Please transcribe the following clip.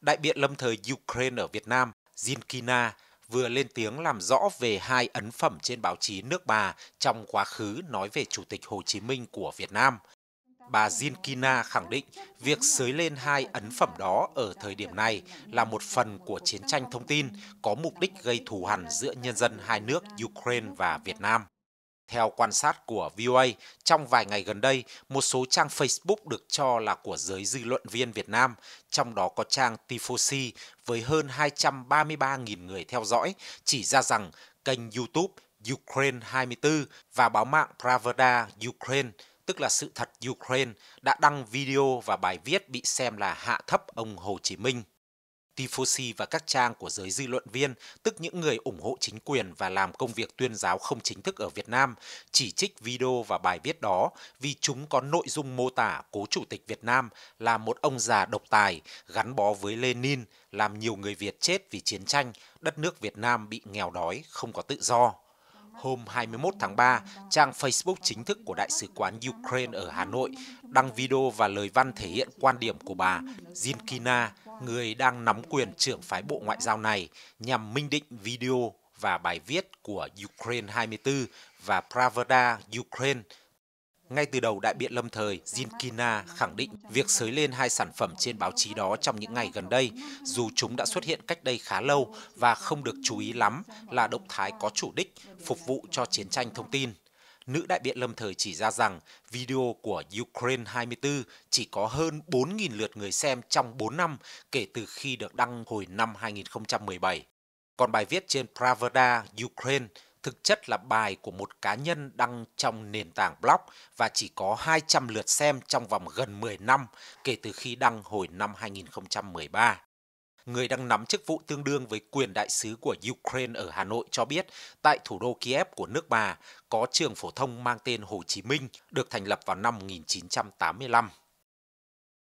Đại biện lâm thời Ukraine ở Việt Nam, Zinkina, vừa lên tiếng làm rõ về hai ấn phẩm trên báo chí nước bà trong quá khứ nói về Chủ tịch Hồ Chí Minh của Việt Nam. Bà Zinkina khẳng định việc sới lên hai ấn phẩm đó ở thời điểm này là một phần của chiến tranh thông tin có mục đích gây thù hằn giữa nhân dân hai nước Ukraine và Việt Nam. Theo quan sát của VOA, trong vài ngày gần đây, một số trang Facebook được cho là của giới dư luận viên Việt Nam, trong đó có trang Tifosi với hơn 233.000 người theo dõi, chỉ ra rằng kênh YouTube Ukraine 24 và báo mạng Pravda Ukraine, tức là sự thật Ukraine, đã đăng video và bài viết bị xem là hạ thấp ông Hồ Chí Minh tifosi và các trang của giới dư luận viên, tức những người ủng hộ chính quyền và làm công việc tuyên giáo không chính thức ở Việt Nam, chỉ trích video và bài viết đó vì chúng có nội dung mô tả cố chủ tịch Việt Nam là một ông già độc tài, gắn bó với Lenin, làm nhiều người Việt chết vì chiến tranh, đất nước Việt Nam bị nghèo đói, không có tự do. Hôm 21 tháng 3, trang Facebook chính thức của Đại sứ quán Ukraine ở Hà Nội đăng video và lời văn thể hiện quan điểm của bà Zinkina người đang nắm quyền trưởng phái bộ ngoại giao này nhằm minh định video và bài viết của Ukraine 24 và Pravda Ukraine. Ngay từ đầu đại biện lâm thời, Zinkina khẳng định việc sới lên hai sản phẩm trên báo chí đó trong những ngày gần đây, dù chúng đã xuất hiện cách đây khá lâu và không được chú ý lắm, là động thái có chủ đích, phục vụ cho chiến tranh thông tin nữ đại biện lâm thời chỉ ra rằng video của Ukraine 24 chỉ có hơn 4.000 lượt người xem trong 4 năm kể từ khi được đăng hồi năm 2017. Còn bài viết trên Pravda Ukraine thực chất là bài của một cá nhân đăng trong nền tảng blog và chỉ có 200 lượt xem trong vòng gần 10 năm kể từ khi đăng hồi năm 2013 người đang nắm chức vụ tương đương với quyền đại sứ của Ukraine ở Hà Nội cho biết tại thủ đô Kiev của nước bà có trường phổ thông mang tên Hồ Chí Minh được thành lập vào năm 1985.